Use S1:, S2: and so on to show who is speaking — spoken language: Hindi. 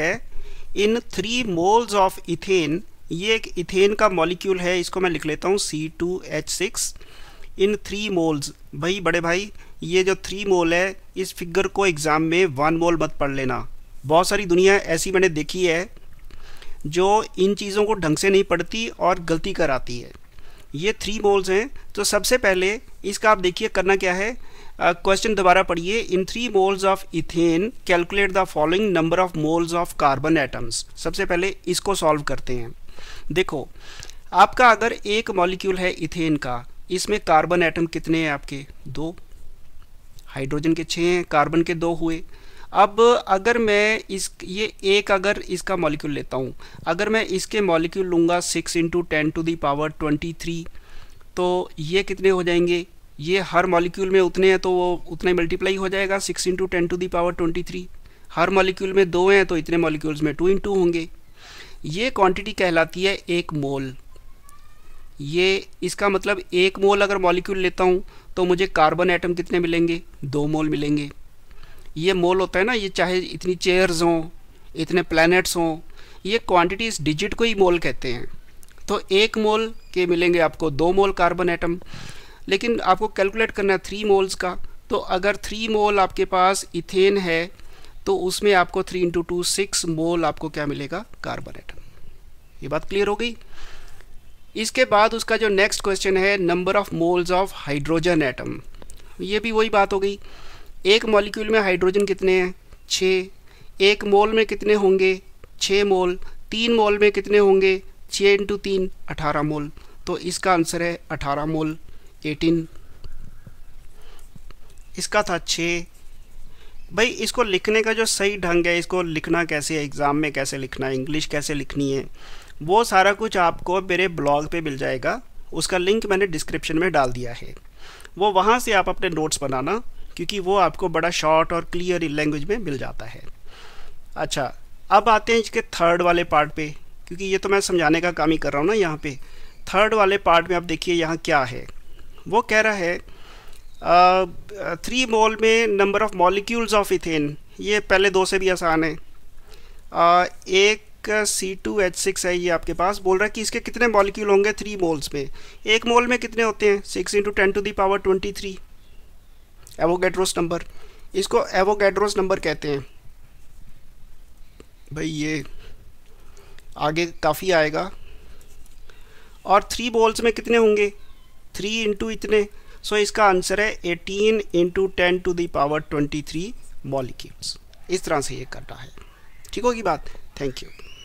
S1: है in three moles of ethane ये एक इथेन का मॉलिक्यूल है इसको मैं लिख लेता हूँ C two H six in three moles भाई बड़े भाई ये जो थ्री मोल है इस फिगर को एग्ज़ाम में वन मोल मत पढ़ लेना बहुत सारी दुनिया ऐसी मैंने देखी है जो इन चीज़ों को ढंग से नहीं पढ़ती और गलती कराती है ये थ्री मोल्स हैं तो सबसे पहले इसका आप देखिए करना क्या है क्वेश्चन दोबारा पढ़िए in three moles of ethane calculate the following number of moles of carbon atoms सबसे पहले इसको सॉल्व करते हैं देखो आपका अगर एक मॉलिक्यूल है इथेन का इसमें कार्बन एटम कितने हैं आपके दो हाइड्रोजन के छः हैं कार्बन के दो हुए अब अगर मैं इस ये एक अगर इसका मॉलिक्यूल लेता हूँ अगर मैं इसके मॉलिक्यूल लूँगा six into ten to the power twenty three तो ये कितने हो जाएंगे ये हर मॉलिक्यूल में उतने हैं तो वो उतना मल्टीप्लाई हो जाएगा six into ten to the power twenty three हर मॉलिक्यूल में दो हैं तो इतने मॉलिक्यूल्स में टू इंटू होंगे ये क्वांटिटी कहलाती है एक मोल ये इसका मतलब एक मोल अगर मॉलिक्यूल लेता हूँ तो मुझे कार्बन एटम कितने मिलेंगे दो मोल मिलेंगे ये मोल होता है ना ये चाहे इतनी चेयर्स हों इतने प्लैनेट्स हों ये क्वांटिटीज डिजिट को ही मोल कहते हैं तो एक मोल के मिलेंगे आपको दो मोल कार्बन एटम लेकिन आपको कैलकुलेट करना है थ्री मोल्स का तो अगर थ्री मोल आपके पास इथेन है तो उसमें आपको three into two six mole आपको क्या मिलेगा कार्बन एटम ये बात क्लियर हो गई इसके बाद उसका जो नेक्स्ट क्वेश्चन है number of moles of hydrogen atom ये भी वही बात हो गई एक मॉलिक्यूल में हाइड्रोजन कितने हैं छः एक मोल में कितने होंगे छः मोल तीन मोल में कितने होंगे छः इंटू तीन अठारह मोल तो इसका आंसर है अठारह मोल एटीन इसका था छः भाई इसको लिखने का जो सही ढंग है इसको लिखना कैसे है एग्ज़ाम में कैसे लिखना है इंग्लिश कैसे लिखनी है वो सारा कुछ आपको मेरे ब्लॉग पे मिल जाएगा उसका लिंक मैंने डिस्क्रिप्शन में डाल दिया है वो वहाँ से आप अपने नोट्स बनाना क्योंकि वो आपको बड़ा शॉर्ट और क्लियर लैंग्वेज में मिल जाता है अच्छा अब आते हैं इसके थर्ड वाले पार्ट पे क्योंकि ये तो मैं समझाने का काम ही कर रहा हूँ ना यहाँ पे थर्ड वाले पार्ट में आप देखिए यहाँ क्या है वो कह रहा है थ्री मोल में number of molecules of ethane ये पहले दो से भी आसान है आ, एक सी टू एच सिक्स है ये आपके पास बोल रहा है कि इसके कितने मॉलिक्यूल होंगे थ्री मोल्स में एक मोल में कितने होते हैं six into ten to the power twenty three Avogadro's number इसको एवोगेड्रोस नंबर कहते हैं भाई ये आगे काफ़ी आएगा और थ्री बॉल्स में कितने होंगे थ्री इंटू इतने सो इसका आंसर है eighteen into ten to the power twenty three molecules इस तरह से ये कर रहा है ठीक होगी बात थैंक यू